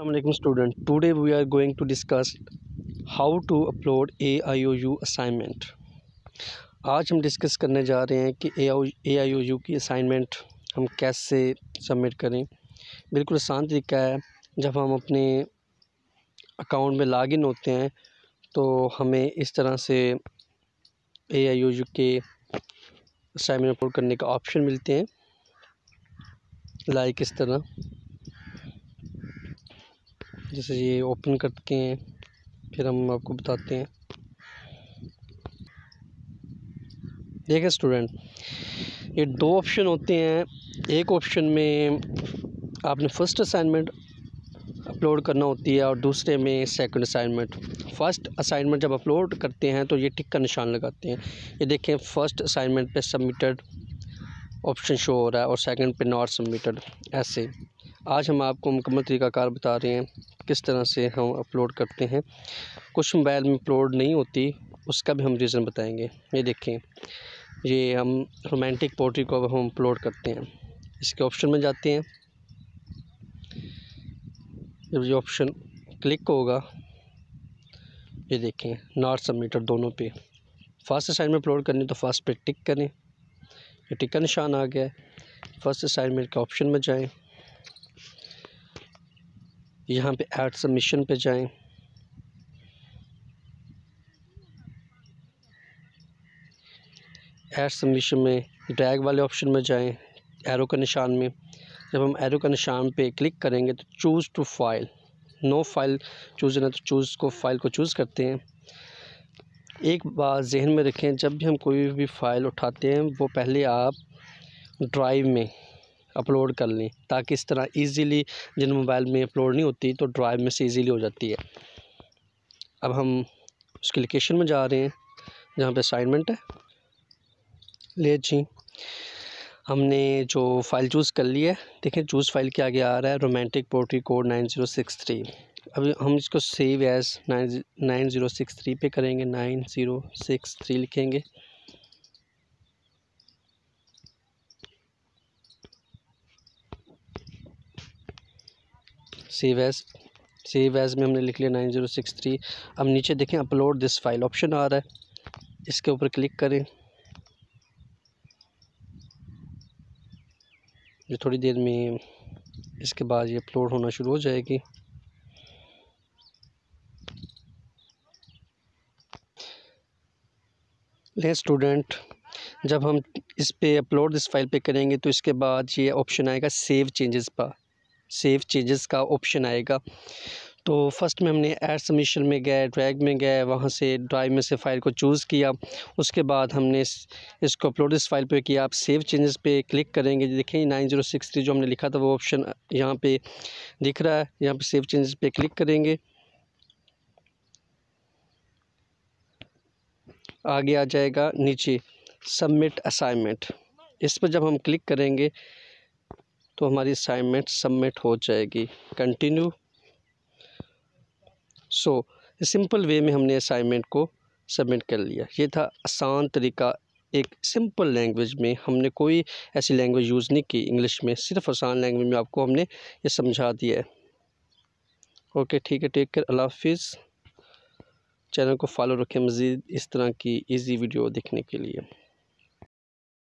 student we are going to discuss how to upload A I O U assignment आज हम discuss करने जा रहे हैं कि ए आई यू की असाइनमेंट हम कैसे सबमिट करें बिल्कुल आसान तरीका है जब हम अपने अकाउंट में लॉगिन होते हैं तो हमें इस तरह से ए आई यू के असाइनमेंट अपलोड करने का ऑप्शन मिलते हैं लाइक इस तरह जैसे ये ओपन करते हैं फिर हम आपको बताते हैं देखें स्टूडेंट ये दो ऑप्शन होते हैं एक ऑप्शन में आपने फर्स्ट असाइनमेंट अपलोड करना होती है और दूसरे में सेकंड असाइनमेंट फ़र्स्ट असाइनमेंट जब अपलोड करते हैं तो ये टिक का निशान लगाते हैं ये देखें फ़र्स्ट असाइनमेंट पे सबमिटेड ऑप्शन शो हो रहा है और सेकंड पे नॉट सबमिटेड ऐसे आज हम आपको मुकम्मल तरीकाकार बता रहे हैं किस तरह से हम अपलोड करते हैं कुछ मोबाइल में अपलोड नहीं होती उसका भी हम रीज़न बताएंगे ये देखें ये हम रोमांटिक पोट्री को अब हम अपलोड करते हैं इसके ऑप्शन में जाते हैं जब ये ऑप्शन क्लिक होगा ये देखें नॉर्थ सबमीटर दोनों पे फर्स्ट साइड में अपलोड करनी तो फर्स्ट पे टिक करें ये टिक का निशान आ गया है फर्स्ट असाइनमेंट के ऑप्शन में जाएं यहाँ पे ऐड सबमिशन पे जाएं ऐड सबमिशन में ड्रैग वाले ऑप्शन में जाएं एरो के निशान में जब हम एरो के निशान पे क्लिक करेंगे तो choose to file no file choose ना तो चूज़ को फाइल को चूज़ करते हैं एक बात जहन में रखें जब भी हम कोई भी फ़ाइल उठाते हैं वो पहले आप ड्राइव में अपलोड कर लें ताकि इस तरह ईज़िली जिन मोबाइल में अपलोड नहीं होती तो ड्राइव में से ईज़िली हो जाती है अब हम उसकी लोकेशन में जा रहे हैं जहाँ पे असाइनमेंट है ले जी हमने जो फ़ाइल चूज़ कर ली है देखें चूज़ फ़ाइल के आगे आ रहा है romantic poetry code nine zero six three अब हम इसको save as nine nine zero six three पे करेंगे नाइन ज़ीरो सिक्स थ्री लिखेंगे सी वैस सी वैस में हमने लिख लिया नाइन ज़ीरो सिक्स थ्री अब नीचे देखें अपलोड दिस फाइल ऑप्शन आ रहा है इसके ऊपर क्लिक करें जो थोड़ी देर में इसके बाद ये अपलोड होना शुरू हो जाएगी ले स्टूडेंट जब हम इस पे अपलोड इस फाइल पे करेंगे तो इसके बाद ये ऑप्शन आएगा सेव चेंजेस पर सेव चेंजेस का ऑप्शन आएगा तो फर्स्ट में हमने एड सबमिशन में गए ड्रैग में गए वहाँ से ड्राइव में से फ़ाइल को चूज़ किया उसके बाद हमने इसको अपलोड इस फाइल पे किया आप सेव चेंजेस पे क्लिक करेंगे देखें नाइन जीरो सिक्स थ्री जो हमने लिखा था वो ऑप्शन यहाँ पे दिख रहा है यहाँ पे सेव चेंजेस पे क्लिक करेंगे आगे आ जाएगा नीचे सबमिट असाइनमेंट इस पर जब हम क्लिक करेंगे तो हमारी असाइनमेंट सबमिट हो जाएगी कंटिन्यू सो सिंपल वे में हमने असाइनमेंट को सबमिट कर लिया ये था आसान तरीका एक सिंपल लैंग्वेज में हमने कोई ऐसी लैंग्वेज यूज़ नहीं की इंग्लिश में सिर्फ आसान लैंग्वेज में आपको हमने ये समझा दिया है ओके ठीक है टेक केयर अल्लाह हाफिज़ चैनल को फॉलो रखें मज़ीद इस तरह की इजी वीडियो देखने के लिए